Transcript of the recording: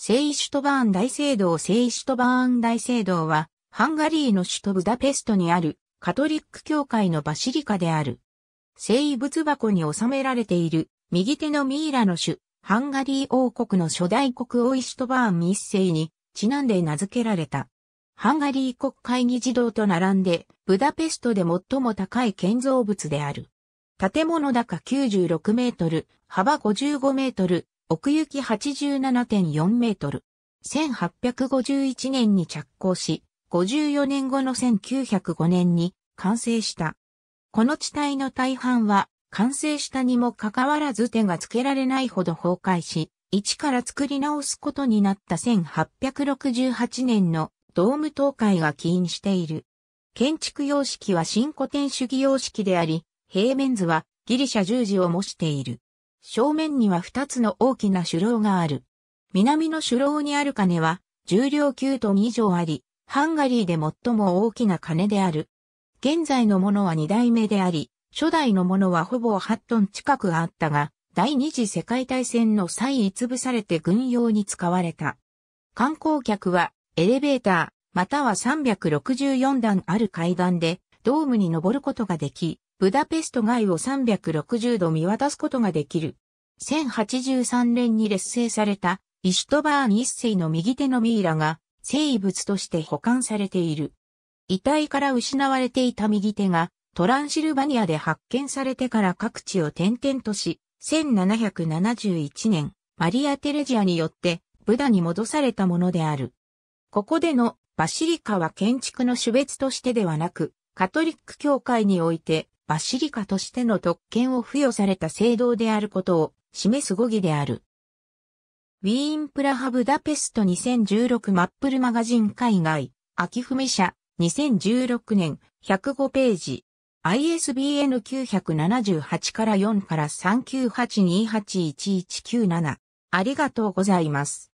聖イシュトバーン大聖堂聖イシュトバーン大聖堂は、ハンガリーの首都ブダペストにあるカトリック教会のバシリカである。聖遺物箱に収められている右手のミイラの種、ハンガリー王国の初代国王イシュトバーン密世にちなんで名付けられた。ハンガリー国会議事堂と並んで、ブダペストで最も高い建造物である。建物高96メートル、幅55メートル、奥行き87.4メートル。1851年に着工し、54年後の1905年に完成した。この地帯の大半は完成したにもかかわらず手がつけられないほど崩壊し、一から作り直すことになった1868年のドーム倒壊が起因している。建築様式は新古典主義様式であり、平面図はギリシャ十字を模している。正面には2つの大きな主楼がある。南の主楼にある鐘は、重量9トン以上あり、ハンガリーで最も大きな鐘である。現在のものは2代目であり、初代のものはほぼ8トン近くあったが、第二次世界大戦の際つぶされて軍用に使われた。観光客はエレベーターまたは364段ある階段でドームに登ることができ、ブダペスト街を360度見渡すことができる。1083年に劣勢されたイシュトバーン一世の右手のミイラが生物として保管されている。遺体から失われていた右手がトランシルバニアで発見されてから各地を転々とし、1771年、マリア・テレジアによってブダに戻されたものである。ここでのバシリカは建築の種別としてではなく、カトリック教会においてバシリカとしての特権を付与された聖堂であることを示す語義である。ウィーンプラハブダペスト2016マップルマガジン海外、秋文社、2016年、105ページ。ISBN 978から4から3 9 8 2 8 1 1 9 7ありがとうございます。